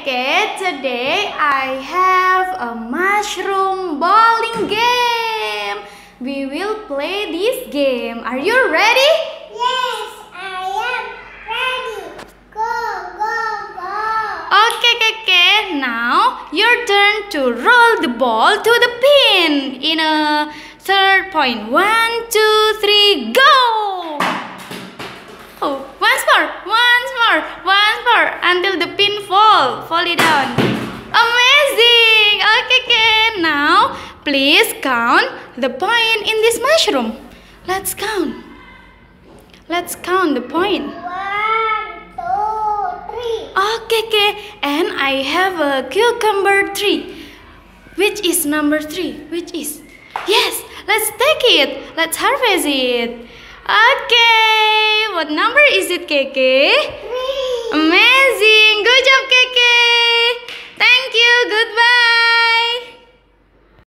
okay, today I have a mushroom bowling game. We will play this game. Are you ready? Yes, I am ready. Go, go, go. Okay, okay, now your turn to roll the ball to the pin in a third point. One, two, three, go. Oh, once more, once more, once more until the pin fall. Fall it down. Amazing! Okay, Ken. Now, please count the point in this mushroom. Let's count. Let's count the point. One, two, three. Okay, okay. And I have a cucumber tree. Which is number three? Which is? Yes, let's take it. Let's harvest it. Okay, what number is it, Keke? Three. Amazing.